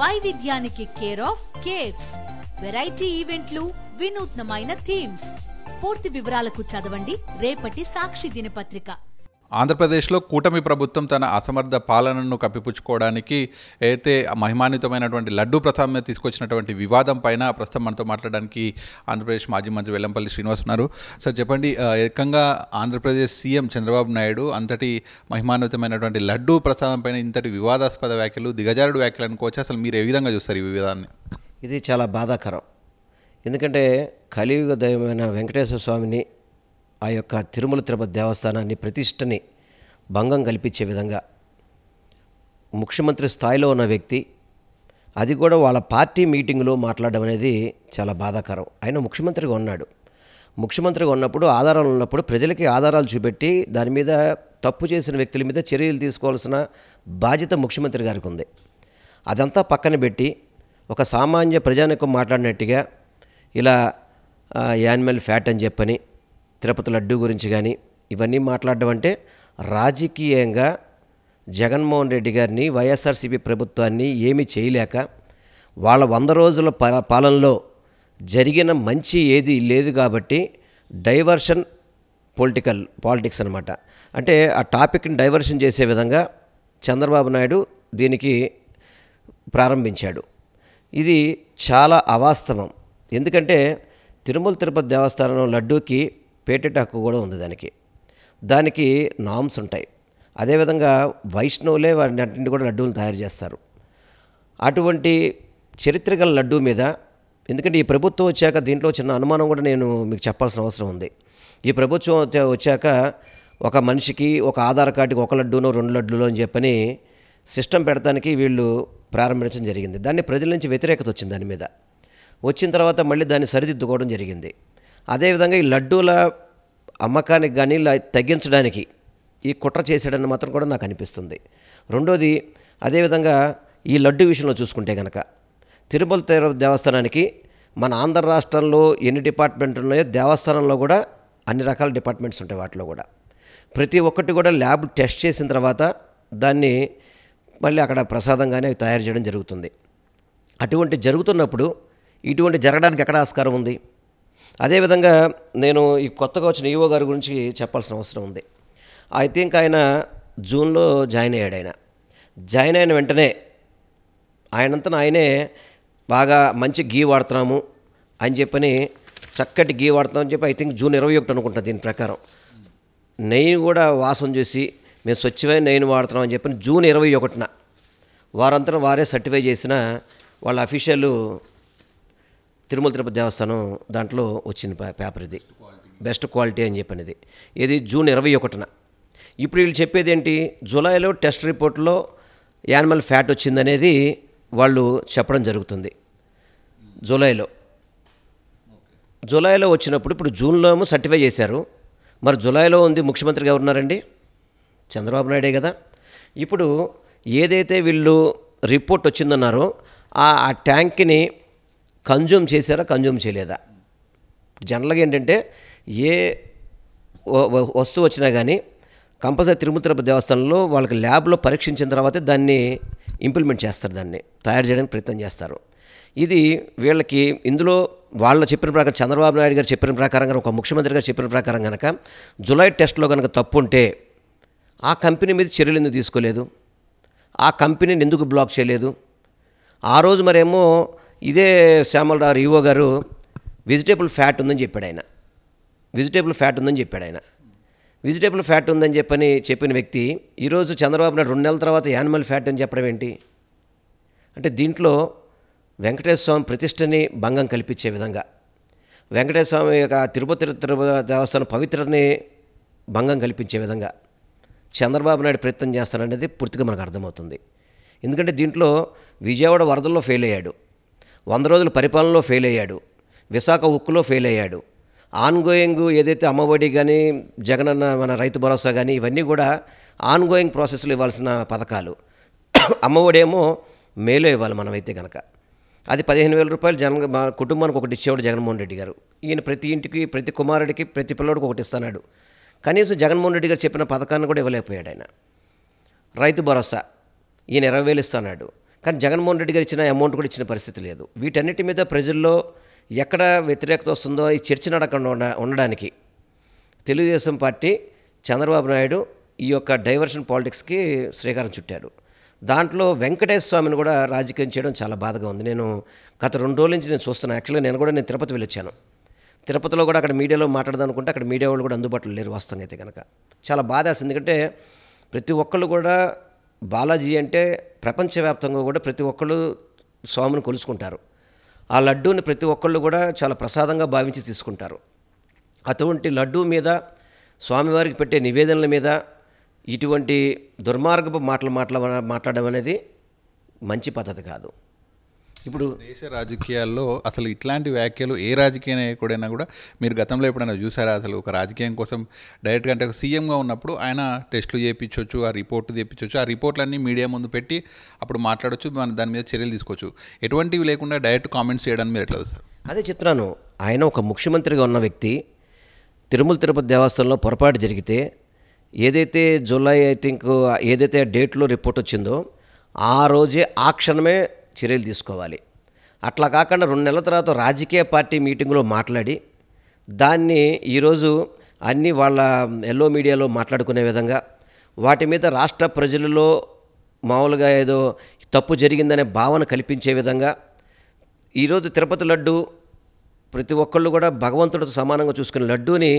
వైవిధ్యానికి care of caves variety ఈవెంట్లు వినూత్నమైన థీమ్స్ పూర్తి వివరాలకు చదవండి రేపటి సాక్షి దినపత్రిక ఆంధ్రప్రదేశ్లో కూటమి ప్రభుత్వం తన అసమర్థ పాలనను కప్పిపుచ్చుకోవడానికి అయితే మహిమాన్వితమైనటువంటి లడ్డూ ప్రసాద్ మీద తీసుకొచ్చినటువంటి వివాదం పైన ప్రస్తుతం మనతో మాట్లాడడానికి ఆంధ్రప్రదేశ్ మాజీ మంత్రి వెల్లంపల్లి శ్రీనివాస్ ఉన్నారు సార్ చెప్పండి ఏకంగా ఆంధ్రప్రదేశ్ సీఎం చంద్రబాబు నాయుడు అంతటి మహిమాన్వితమైనటువంటి లడ్డూ ప్రసాదం పైన ఇంతటి వివాదాస్పద వ్యాఖ్యలు దిగజారుడు వ్యాఖ్యలు అనుకోవచ్చు అసలు మీరు ఏ విధంగా చూస్తారు ఈ వివాదాన్ని ఇది చాలా బాధాకరం ఎందుకంటే కలియుగ దైవమైన వెంకటేశ్వర స్వామిని ఆ యొక్క తిరుమల తిరుపతి దేవస్థానాన్ని ప్రతిష్టని భంగం కల్పించే విధంగా ముఖ్యమంత్రి స్థాయిలో ఉన్న వ్యక్తి అది కూడా వాళ్ళ పార్టీ మీటింగ్లో మాట్లాడడం అనేది చాలా బాధాకరం ఆయన ముఖ్యమంత్రిగా ఉన్నాడు ముఖ్యమంత్రిగా ఉన్నప్పుడు ఆధారాలు ఉన్నప్పుడు ప్రజలకి ఆధారాలు చూపెట్టి దాని మీద తప్పు చేసిన వ్యక్తుల మీద చర్యలు తీసుకోవాల్సిన బాధ్యత ముఖ్యమంత్రి గారికి ఉంది అదంతా పక్కన పెట్టి ఒక సామాన్య ప్రజానికం మాట్లాడినట్టుగా ఇలా యానిమల్ ఫ్యాట్ అని చెప్పని తిరుపతి లడ్డు గురించి కానీ ఇవన్నీ మాట్లాడడం అంటే రాజకీయంగా జగన్మోహన్ రెడ్డి గారిని వైఎస్ఆర్సీపీ ప్రభుత్వాన్ని ఏమీ చేయలేక వాళ్ళ వంద రోజుల పాలనలో జరిగిన మంచి ఏది లేదు కాబట్టి డైవర్షన్ పొలిటికల్ పాలిటిక్స్ అనమాట అంటే ఆ టాపిక్ని డైవర్షన్ చేసే విధంగా చంద్రబాబు నాయుడు దీనికి ప్రారంభించాడు ఇది చాలా అవాస్తవం ఎందుకంటే తిరుమల తిరుపతి దేవస్థానం లడ్డూకి పేటెంట్ హక్కు కూడా ఉంది దానికి దానికి నామ్స్ ఉంటాయి అదేవిధంగా వైష్ణవులే వారిని అన్నింటి కూడా లడ్డూలు తయారు చేస్తారు అటువంటి చరిత్ర గల లడ్డూ మీద ఎందుకంటే ఈ ప్రభుత్వం వచ్చాక దీంట్లో చిన్న అనుమానం కూడా నేను మీకు చెప్పాల్సిన అవసరం ఉంది ఈ ప్రభుత్వం వచ్చాక ఒక మనిషికి ఒక ఆధార్ కార్డుకి ఒక లడ్డూనో రెండు లడ్డూలు అని చెప్పని సిస్టమ్ పెడతానికి వీళ్ళు ప్రారంభించడం జరిగింది దాన్ని ప్రజల నుంచి వ్యతిరేకత వచ్చింది దాని మీద వచ్చిన తర్వాత మళ్ళీ దాన్ని సరిదిద్దుకోవడం జరిగింది అదేవిధంగా ఈ లడ్డూల అమ్మకానికి కానీ తగ్గించడానికి ఈ కుట్ర చేశాడని మాత్రం కూడా నాకు అనిపిస్తుంది రెండోది అదేవిధంగా ఈ లడ్డు విషయంలో చూసుకుంటే కనుక తిరుమల తిరుపతి దేవస్థానానికి మన ఆంధ్ర రాష్ట్రంలో ఎన్ని డిపార్ట్మెంట్లు ఉన్నాయో దేవస్థానంలో కూడా అన్ని రకాల డిపార్ట్మెంట్స్ ఉంటాయి వాటిలో కూడా ప్రతి ఒక్కటి కూడా ల్యాబ్ టెస్ట్ చేసిన తర్వాత దాన్ని మళ్ళీ అక్కడ ప్రసాదంగానే తయారు చేయడం జరుగుతుంది అటువంటి జరుగుతున్నప్పుడు ఇటువంటి జరగడానికి ఎక్కడ ఆస్కారం ఉంది అదేవిధంగా నేను ఈ కొత్తగా వచ్చిన ఈవో గారి గురించి చెప్పాల్సిన అవసరం ఉంది ఐ థింక్ ఆయన జూన్లో జాయిన్ అయ్యాడు ఆయన జాయిన్ అయిన వెంటనే ఆయనంతా ఆయనే బాగా మంచి గీ వాడుతున్నాము అని చెప్పని చక్కటి గీ అని చెప్పి ఐ థింక్ జూన్ ఇరవై ఒకటి అనుకుంటున్నా దీని ప్రకారం నెయ్యి కూడా వాసం చేసి మేము స్వచ్ఛమైన నెయ్యిని వాడుతున్నాం అని చెప్పి జూన్ ఇరవై ఒకటిన వారంతా వారే సర్టిఫై చేసిన వాళ్ళ అఫీషియల్ తిరుమల తిరుపతి దేవస్థానం దాంట్లో వచ్చిన పేపర్ ఇది బెస్ట్ క్వాలిటీ అని చెప్పినది ఇది జూన్ ఇరవై ఒకటిన ఇప్పుడు వీళ్ళు చెప్పేది ఏంటి జూలైలో టెస్ట్ రిపోర్ట్లో యానిమల్ ఫ్యాట్ వచ్చిందనేది వాళ్ళు చెప్పడం జరుగుతుంది జూలైలో జూలైలో వచ్చినప్పుడు ఇప్పుడు జూన్లో ఏమో సర్టిఫై చేశారు మరి జూలైలో ఉంది ముఖ్యమంత్రి గారు ఉన్నారండి చంద్రబాబు నాయుడే కదా ఇప్పుడు ఏదైతే వీళ్ళు రిపోర్ట్ వచ్చిందన్నారో ఆ ట్యాంక్ని కన్జ్యూమ్ చేశారా కన్జ్యూమ్ చేయలేదా జనరల్గా ఏంటంటే ఏ వస్తువు వచ్చినా కానీ కంపల్సరీ తిరుమల తిరుపతి దేవస్థానంలో వాళ్ళకి ల్యాబ్లో పరీక్షించిన తర్వాతే దాన్ని ఇంప్లిమెంట్ చేస్తారు దాన్ని తయారు చేయడానికి ప్రయత్నం చేస్తారు ఇది వీళ్ళకి ఇందులో వాళ్ళు చెప్పిన ప్రకారం చంద్రబాబు నాయుడు గారు చెప్పిన ప్రకారం ఒక ముఖ్యమంత్రి గారు చెప్పిన ప్రకారం కనుక జులై టెస్ట్లో కనుక తప్పు ఉంటే ఆ కంపెనీ మీద చర్యలు ఎందుకు తీసుకోలేదు ఆ కంపెనీని ఎందుకు బ్లాక్ చేయలేదు ఆ రోజు మరేమో ఇదే శ్యామలరావు ఈవో గారు వెజిటేబుల్ ఫ్యాట్ ఉందని చెప్పాడు ఆయన వెజిటేబుల్ ఫ్యాట్ ఉందని చెప్పాడు ఆయన వెజిటేబుల్ ఫ్యాట్ ఉందని చెప్పని చెప్పిన వ్యక్తి ఈరోజు చంద్రబాబు నాయుడు రెండు నెలల తర్వాత యానిమల్ ఫ్యాట్ అని చెప్పడం ఏంటి అంటే దీంట్లో వెంకటేశ్వర స్వామి ప్రతిష్టని భంగం కల్పించే విధంగా వెంకటేశ్వర స్వామి యొక్క తిరుపతి తిరుపతి దేవస్థానం పవిత్రని భంగం కల్పించే విధంగా చంద్రబాబు నాయుడు ప్రయత్నం చేస్తాననేది పూర్తిగా మనకు అర్థమవుతుంది ఎందుకంటే దీంట్లో విజయవాడ వరదల్లో ఫెయిల్ అయ్యాడు వంద రోజుల పరిపాలనలో ఫెయిల్ అయ్యాడు విశాఖ ఉక్కులో ఫెయిల్ అయ్యాడు ఆన్గోయింగ్ ఏదైతే అమ్మఒడి కానీ జగనన్న మన రైతు భరోసా కానీ ఇవన్నీ కూడా ఆన్గోయింగ్ ప్రాసెస్లో ఇవ్వాల్సిన పథకాలు ఏమో మేలో ఇవ్వాలి మనమైతే కనుక అది పదిహేను వేల రూపాయలు జగన్ మా కుటుంబానికి ఒకటి ఇచ్చేవాడు జగన్మోహన్ రెడ్డి గారు ఈయన ప్రతి ఇంటికి ప్రతి కుమారుడికి ప్రతి పిల్లడికి ఒకటి ఇస్తున్నాడు కనీసం జగన్మోహన్ రెడ్డి గారు చెప్పిన పథకాన్ని కూడా ఇవ్వలేకపోయాడు ఆయన రైతు భరోసా ఈయన ఇరవై వేలు ఇస్తున్నాడు కానీ జగన్మోహన్ రెడ్డి గారు ఇచ్చిన అమౌంట్ కూడా ఇచ్చిన పరిస్థితి లేదు వీటన్నిటి మీద ప్రజల్లో ఎక్కడ వ్యతిరేకత వస్తుందో ఈ చర్చ నడకుండా ఉండడానికి తెలుగుదేశం పార్టీ చంద్రబాబు నాయుడు ఈ యొక్క డైవర్షన్ పాలిటిక్స్కి శ్రీకారం చుట్టాడు దాంట్లో వెంకటేశ్వర స్వామిని కూడా రాజకీయం చేయడం చాలా బాధగా ఉంది నేను గత రెండు రోజుల నుంచి నేను చూస్తున్నాను యాక్చువల్గా నేను కూడా నేను తిరుపతి వెళ్ళొచ్చాను తిరుపతిలో కూడా అక్కడ మీడియాలో మాట్లాడదనుకుంటే అక్కడ మీడియా వాళ్ళు కూడా అందుబాటులో లేరు వాస్తవం అయితే కనుక చాలా బాధేస్తుంది ఎందుకంటే ప్రతి ఒక్కళ్ళు కూడా బాలాజీ అంటే ప్రపంచవ్యాప్తంగా కూడా ప్రతి ఒక్కళ్ళు స్వామిని కొలుసుకుంటారు ఆ లడ్డూని ప్రతి ఒక్కళ్ళు కూడా చాలా ప్రసాదంగా భావించి తీసుకుంటారు అటువంటి లడ్డూ మీద స్వామివారికి పెట్టే నివేదనల మీద ఇటువంటి దుర్మార్గపు మాటలు మాట్లా మాట్లాడడం అనేది మంచి పద్ధతి కాదు ఇప్పుడు దేశ రాజకీయాల్లో అసలు ఇట్లాంటి వ్యాఖ్యలు ఏ రాజకీయ నాయకుడైనా కూడా మీరు గతంలో ఎప్పుడైనా చూసారా అసలు ఒక రాజకీయం కోసం డైరెక్ట్గా అంటే సీఎంగా ఉన్నప్పుడు ఆయన టెస్టులు చేయించవచ్చు ఆ రిపోర్ట్ చేయించవచ్చు ఆ రిపోర్ట్లన్నీ మీడియా ముందు పెట్టి అప్పుడు మాట్లాడచ్చు మన దాని మీద చర్యలు తీసుకోవచ్చు ఎటువంటివి లేకుండా డైరెక్ట్ కామెంట్స్ చేయడానికి మీరు ఎట్లా సార్ అదే చెప్తున్నాను ఆయన ఒక ముఖ్యమంత్రిగా ఉన్న వ్యక్తి తిరుమల తిరుపతి దేవస్థానంలో పొరపాటు జరిగితే ఏదైతే జూలై ఐ థింక్ ఏదైతే డేట్లో రిపోర్ట్ వచ్చిందో ఆ రోజే ఆ క్షణమే చర్యలు తీసుకోవాలి అట్లా కాకుండా రెండు నెలల తర్వాత రాజకీయ పార్టీ మీటింగ్లో మాట్లాడి దాన్ని ఈరోజు అన్నీ వాళ్ళ ఎల్లో మీడియాలో మాట్లాడుకునే విధంగా వాటి మీద రాష్ట్ర ప్రజలలో మామూలుగా ఏదో తప్పు జరిగిందనే భావన కల్పించే విధంగా ఈరోజు తిరుపతి లడ్డు ప్రతి ఒక్కళ్ళు కూడా భగవంతుడితో సమానంగా చూసుకునే లడ్డూని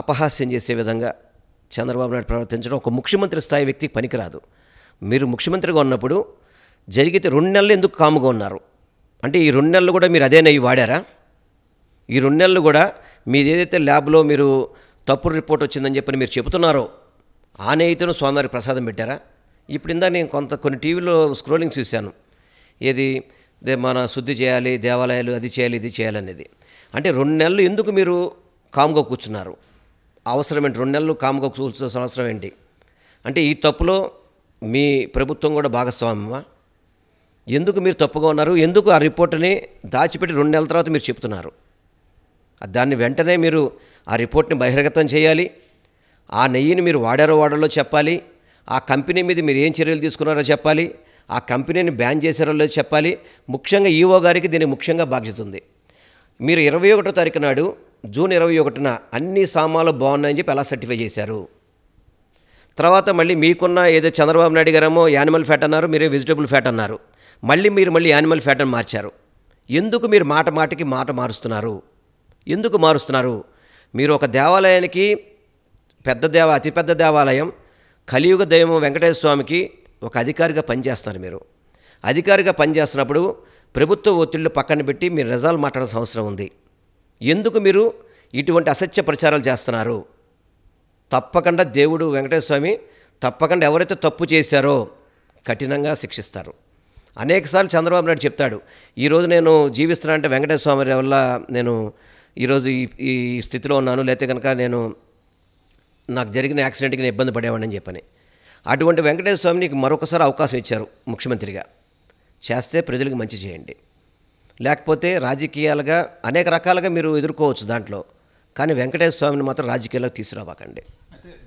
అపహాస్యం చేసే విధంగా చంద్రబాబు నాయుడు ప్రవర్తించడం ఒక ముఖ్యమంత్రి స్థాయి వ్యక్తికి పనికిరాదు మీరు ముఖ్యమంత్రిగా ఉన్నప్పుడు జరిగితే రెండు నెలలు ఎందుకు కాముగా ఉన్నారు అంటే ఈ రెండు నెలలు కూడా మీరు అదే అదేనవి వాడారా ఈ రెండు నెలలు కూడా మీరు ఏదైతే ల్యాబ్లో మీరు తప్పుడు రిపోర్ట్ వచ్చిందని చెప్పని మీరు చెబుతున్నారో ఆ నేయితను స్వామివారికి ప్రసాదం పెట్టారా ఇప్పుడు ఇందా నేను కొంత కొన్ని టీవీలో స్క్రోలింగ్ చూశాను ఏది మన శుద్ధి చేయాలి దేవాలయాలు అది చేయాలి ఇది చేయాలనేది అంటే రెండు నెలలు ఎందుకు మీరు కాముగా కూర్చున్నారు అవసరం ఏంటి రెండు నెలలు కాముగా కూర్చోవలసిన అవసరం ఏంటి అంటే ఈ తప్పులో మీ ప్రభుత్వం కూడా భాగస్వామ్యమా ఎందుకు మీరు తప్పుగా ఉన్నారు ఎందుకు ఆ రిపోర్ట్ని దాచిపెట్టి రెండు నెలల తర్వాత మీరు చెప్తున్నారు దాన్ని వెంటనే మీరు ఆ రిపోర్ట్ని బహిర్గతం చేయాలి ఆ నెయ్యిని మీరు వాడారో వాడాలో చెప్పాలి ఆ కంపెనీ మీద మీరు ఏం చర్యలు తీసుకున్నారో చెప్పాలి ఆ కంపెనీని బ్యాన్ చేశారో లేదో చెప్పాలి ముఖ్యంగా ఈఓ గారికి దీన్ని ముఖ్యంగా బాధ్యత ఉంది మీరు ఇరవై ఒకటో తారీఖు నాడు జూన్ ఇరవై ఒకటిన అన్ని సామాన్లు బాగున్నాయని చెప్పి ఎలా సర్టిఫై చేశారు తర్వాత మళ్ళీ మీకున్న ఏదో చంద్రబాబు నాయుడు గారేమో యానిమల్ ఫ్యాట్ అన్నారు మీరే వెజిటబుల్ ఫ్యాట్ అన్నారు మళ్ళీ మీరు మళ్ళీ యానిమల్ ఫ్యాటర్ మార్చారు ఎందుకు మీరు మాట మాటకి మాట మారుస్తున్నారు ఎందుకు మారుస్తున్నారు మీరు ఒక దేవాలయానికి పెద్ద దేవ అతిపెద్ద దేవాలయం కలియుగ దైవం వెంకటేశ్వర స్వామికి ఒక అధికారిగా పనిచేస్తున్నారు మీరు అధికారిగా పనిచేస్తున్నప్పుడు ప్రభుత్వ ఒత్తిళ్లు పక్కన పెట్టి మీరు రిజాల్వ్ మాట్లాడాల్సిన అవసరం ఉంది ఎందుకు మీరు ఇటువంటి అసత్య ప్రచారాలు చేస్తున్నారు తప్పకుండా దేవుడు వెంకటేశ్వర స్వామి తప్పకుండా ఎవరైతే తప్పు చేశారో కఠినంగా శిక్షిస్తారు అనేకసార్లు చంద్రబాబు నాయుడు చెప్తాడు ఈరోజు నేను జీవిస్తున్నా అంటే వెంకటేశ్వర స్వామి వల్ల నేను ఈరోజు ఈ ఈ స్థితిలో ఉన్నాను లేకపోతే కనుక నేను నాకు జరిగిన యాక్సిడెంట్కి నేను ఇబ్బంది పడేవాడిని చెప్పని అటువంటి వెంకటేశ్వర స్వామిని మరొకసారి అవకాశం ఇచ్చారు ముఖ్యమంత్రిగా చేస్తే ప్రజలకు మంచి చేయండి లేకపోతే రాజకీయాలుగా అనేక రకాలుగా మీరు ఎదుర్కోవచ్చు దాంట్లో కానీ వెంకటేశ్వర స్వామిని మాత్రం రాజకీయాలకు తీసుకురావకండి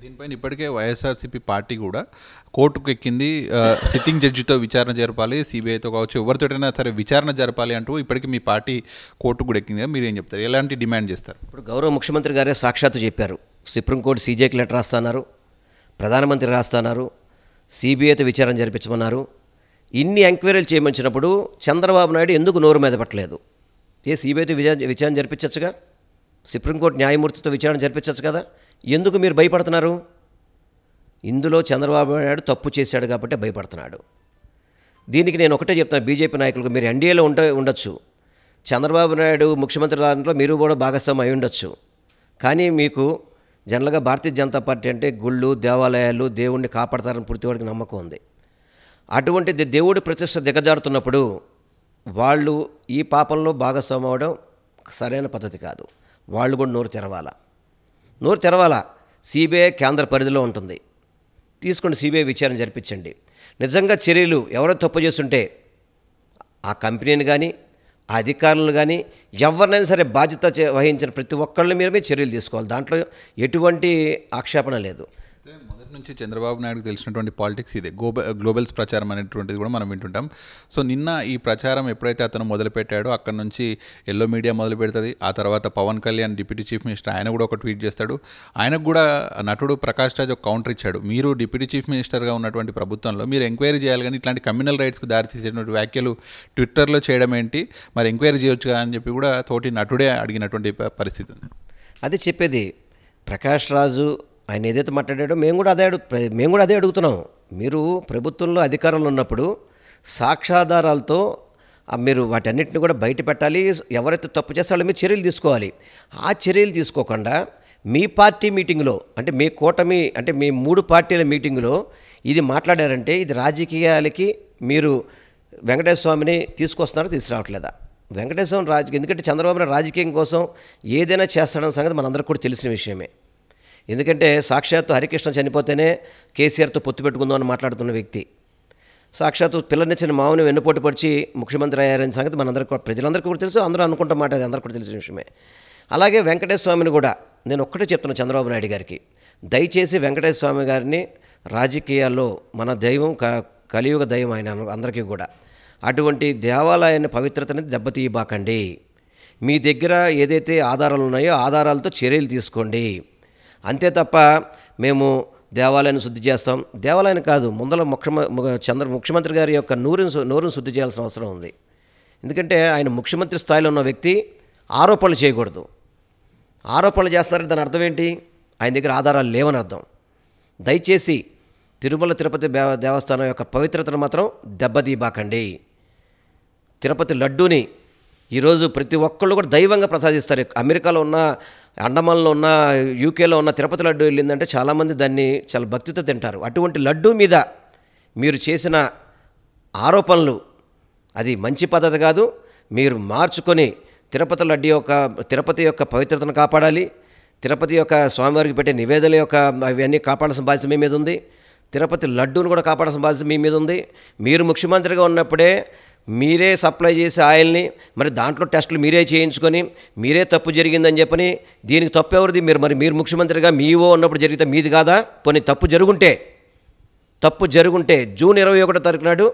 దీనిపైన ఇప్పటికే వైఎస్ఆర్సీపీ పార్టీ కూడా కోర్టుకు ఎక్కింది సిట్టింగ్ జడ్జితో విచారణ జరపాలి సిబిఐతో కావచ్చు ఎవరితోటైనా సరే విచారణ జరపాలి అంటూ ఇప్పటికీ మీ పార్టీ కోర్టు కూడా ఎక్కింది మీరు ఏం చెప్తారు ఎలాంటి డిమాండ్ చేస్తారు ఇప్పుడు గౌరవ ముఖ్యమంత్రి గారే సాక్షాత్తు చెప్పారు సుప్రీంకోర్టు సీజేకి లెటర్ రాస్తున్నారు ప్రధానమంత్రి రాస్తున్నారు సిబిఐతో విచారణ జరిపించమన్నారు ఇన్ని ఎంక్వైరీలు చేయమించినప్పుడు చంద్రబాబు నాయుడు ఎందుకు నోరు మీద పట్టలేదు ఏ సిబిఐతో విచారణ జరిపించచ్చుగా సుప్రీంకోర్టు న్యాయమూర్తితో విచారణ జరిపించచ్చు కదా ఎందుకు మీరు భయపడుతున్నారు ఇందులో చంద్రబాబు నాయుడు తప్పు చేశాడు కాబట్టి భయపడుతున్నాడు దీనికి నేను ఒకటే చెప్తాను బీజేపీ నాయకులకు మీరు ఎన్డీఏలో ఉండ ఉండొచ్చు చంద్రబాబు నాయుడు ముఖ్యమంత్రి దాంట్లో మీరు కూడా భాగస్వామి అయి ఉండొచ్చు కానీ మీకు జనరల్గా భారతీయ జనతా పార్టీ అంటే గుళ్ళు దేవాలయాలు దేవుణ్ణి కాపాడతారని పూర్తివాడికి నమ్మకం ఉంది అటువంటి దేవుడి ప్రతిష్ట దిగజారుతున్నప్పుడు వాళ్ళు ఈ పాపంలో భాగస్వామి అవడం సరైన పద్ధతి కాదు వాళ్ళు కూడా నోరు తెరవాలా నోరు తెరవాలా సిబిఐ కేంద్ర పరిధిలో ఉంటుంది తీసుకుని సిబిఐ విచారణ జరిపించండి నిజంగా చర్యలు ఎవరో తప్పు చేస్తుంటే ఆ కంపెనీని కానీ ఆ అధికారులను కానీ ఎవరినైనా సరే బాధ్యత వహించిన ప్రతి ఒక్కళ్ళ మీద చర్యలు తీసుకోవాలి దాంట్లో ఎటువంటి ఆక్షేపణ లేదు అయితే మొదటి నుంచి చంద్రబాబు నాయుడుకు తెలిసినటువంటి పాలిటిక్స్ ఇదే గ్లోబల్ గ్లోబల్స్ ప్రచారం అనేటువంటిది కూడా మనం వింటుంటాం సో నిన్న ఈ ప్రచారం ఎప్పుడైతే అతను మొదలుపెట్టాడో అక్కడ నుంచి ఎల్లో మీడియా మొదలు పెడుతుంది ఆ తర్వాత Pawan Kalyan deputy chief minister ఆయన కూడా ఒక ట్వీట్ చేస్తాడు ఆయనకు కూడా నటుడు ప్రకాష్ రాజ్ ఒక కౌంటర్ ఇచ్చాడు మీరు డిప్యూటీ చీఫ్ మినిస్టర్గా ఉన్నటువంటి ప్రభుత్వంలో మీరు ఎంక్వైరీ చేయాలి కానీ ఇట్లాంటి కమ్యూనల్ రైట్స్కు దారితీసేటువంటి వ్యాఖ్యలు ట్విట్టర్లో చేయడం ఏంటి మరి ఎంక్వైరీ చేయొచ్చు అని చెప్పి కూడా తోటి నటుడే అడిగినటువంటి పరిస్థితి ఉంది అదే చెప్పేది ప్రకాష్ రాజు ఆయన ఏదైతే మాట్లాడాడో మేము కూడా అదే అడుగు మేము కూడా అదే అడుగుతున్నాం మీరు ప్రభుత్వంలో అధికారంలో ఉన్నప్పుడు సాక్ష్యాధారాలతో మీరు వాటన్నిటిని కూడా బయట పెట్టాలి ఎవరైతే తప్పు చేస్తారో మీరు చర్యలు తీసుకోవాలి ఆ చర్యలు తీసుకోకుండా మీ పార్టీ మీటింగ్లో అంటే మీ కూటమి అంటే మీ మూడు పార్టీల మీటింగ్లో ఇది మాట్లాడారంటే ఇది రాజకీయాలకి మీరు వెంకటేశ్వర స్వామిని తీసుకొస్తున్నారో తీసుకురావట్లేదా వెంకటేశ్వరం రాజకీయం ఎందుకంటే చంద్రబాబు రాజకీయం కోసం ఏదైనా చేస్తాడన్న సంగతి మనందరికీ కూడా తెలిసిన విషయమే ఎందుకంటే సాక్షాత్తు హరికృష్ణ చనిపోతేనే కేసీఆర్తో పొత్తు పెట్టుకుందాం అని మాట్లాడుతున్న వ్యక్తి సాక్షాత్తు చిన్న మామని వెన్నుపోటు పడిచి ముఖ్యమంత్రి అయ్యారని సంగతి మనందరికీ ప్రజలందరికీ కూడా తెలుసు అందరూ అనుకుంటాం మాట అది అందరికీ కూడా తెలిసిన విషయమే అలాగే వెంకటేశ్వర స్వామిని కూడా నేను ఒక్కటే చెప్తున్నాను చంద్రబాబు నాయుడు గారికి దయచేసి వెంకటేశ్వర స్వామి గారిని రాజకీయాల్లో మన దైవం క కలియుగ దైవం ఆయన అందరికీ కూడా అటువంటి దేవాలయాన్ని పవిత్రతని దెబ్బతీయబాకండి మీ దగ్గర ఏదైతే ఆధారాలు ఉన్నాయో ఆధారాలతో చర్యలు తీసుకోండి అంతే తప్ప మేము దేవాలయాన్ని శుద్ధి చేస్తాం దేవాలయం కాదు ముందల ముఖ్యమ చంద్ర ముఖ్యమంత్రి గారి యొక్క నూరును శుద్ధి చేయాల్సిన అవసరం ఉంది ఎందుకంటే ఆయన ముఖ్యమంత్రి స్థాయిలో ఉన్న వ్యక్తి ఆరోపణలు చేయకూడదు ఆరోపణలు చేస్తారని దాని అర్థం ఏంటి ఆయన దగ్గర ఆధారాలు లేవని అర్థం దయచేసి తిరుమల తిరుపతి దేవస్థానం యొక్క పవిత్రతను మాత్రం దెబ్బతీబాకండి తిరుపతి లడ్డూని ఈరోజు ప్రతి ఒక్కళ్ళు కూడా దైవంగా ప్రసాదిస్తారు అమెరికాలో ఉన్న అండమాన్లో ఉన్న యూకేలో ఉన్న తిరుపతి లడ్డు వెళ్ళిందంటే చాలామంది దాన్ని చాలా భక్తితో తింటారు అటువంటి లడ్డు మీద మీరు చేసిన ఆరోపణలు అది మంచి పద్ధతి కాదు మీరు మార్చుకొని తిరుపతి లడ్డు యొక్క తిరుపతి యొక్క పవిత్రతను కాపాడాలి తిరుపతి యొక్క స్వామివారికి పెట్టే నివేదన యొక్క అవన్నీ కాపాడాల్సిన బాధ్యత మీ మీద ఉంది తిరుపతి లడ్డూను కూడా కాపాడాల్సిన బాధ్యత మీ మీద ఉంది మీరు ముఖ్యమంత్రిగా ఉన్నప్పుడే మీరే సప్లై చేసే ఆయిల్ని మరి దాంట్లో టెస్టులు మీరే చేయించుకొని మీరే తప్పు జరిగిందని చెప్పని దీనికి తప్పు ఎవరిది మీరు మరి మీరు ముఖ్యమంత్రిగా మీవో ఉన్నప్పుడు జరిగితే మీది కాదా పోనీ తప్పు జరుగుంటే తప్పు జరుగుంటే జూన్ ఇరవై ఒకటో తారీఖు నాడు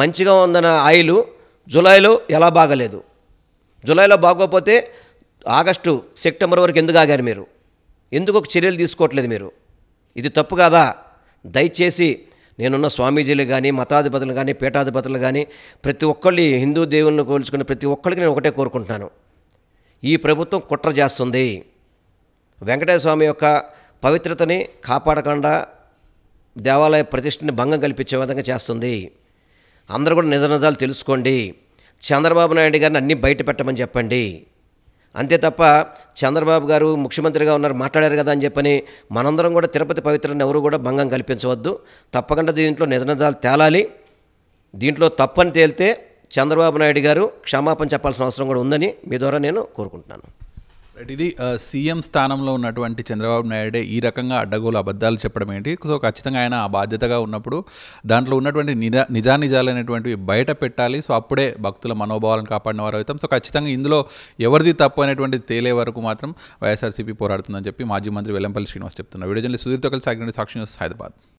మంచిగా ఉందన్న ఆయిల్ జూలైలో ఎలా బాగలేదు జులైలో బాగోకపోతే ఆగస్టు సెప్టెంబర్ వరకు ఎందుకు ఆగారు మీరు ఎందుకు ఒక చర్యలు తీసుకోవట్లేదు మీరు ఇది తప్పు కాదా దయచేసి నేనున్న స్వామీజీలు కానీ మతాధిపతులు కానీ పీఠాధిపతులు కానీ ప్రతి ఒక్కళ్ళు హిందూ దేవుళ్ళని కోల్చుకున్న ప్రతి ఒక్కరికి నేను ఒకటే కోరుకుంటున్నాను ఈ ప్రభుత్వం కుట్ర చేస్తుంది వెంకటేశ్వర స్వామి యొక్క పవిత్రతని కాపాడకుండా దేవాలయ ప్రతిష్టని భంగం కల్పించే విధంగా చేస్తుంది అందరూ కూడా నిజ నిజాలు తెలుసుకోండి చంద్రబాబు నాయుడు గారిని అన్నీ బయట పెట్టమని చెప్పండి అంతే తప్ప చంద్రబాబు గారు ముఖ్యమంత్రిగా ఉన్నారు మాట్లాడారు కదా అని చెప్పని మనందరం కూడా తిరుపతి పవిత్రని ఎవరు కూడా భంగం కల్పించవద్దు తప్పకుండా దీంట్లో నిజ తేలాలి దీంట్లో తప్పని తేలితే చంద్రబాబు నాయుడు గారు క్షమాపణ చెప్పాల్సిన అవసరం కూడా ఉందని మీ ద్వారా నేను కోరుకుంటున్నాను ఇది uh, సీఎం స్థానంలో ఉన్నటువంటి చంద్రబాబు నాయుడే ఈ రకంగా అడ్డగోలు అబద్ధాలు చెప్పడం ఏంటి సో ఖచ్చితంగా ఆయన ఆ బాధ్యతగా ఉన్నప్పుడు దాంట్లో ఉన్నటువంటి నిజా నిజానిజాలు అనేటువంటివి బయట పెట్టాలి సో అప్పుడే భక్తుల మనోభావాలను కాపాడిన వారు అవుతాం సో ఖచ్చితంగా ఇందులో ఎవరిది తప్పు అనేటువంటి తేలే వరకు మాత్రం వైఎస్ఆర్సీపీ పోరాడుతుందని చెప్పి మాజీ మంత్రి వెల్లంపల్లి శ్రీనివాస్ చెప్తున్నారు వీడియో సుధీర్తో కలిసి సాగిన సాక్షి న్యూస్ హైదరాబాద్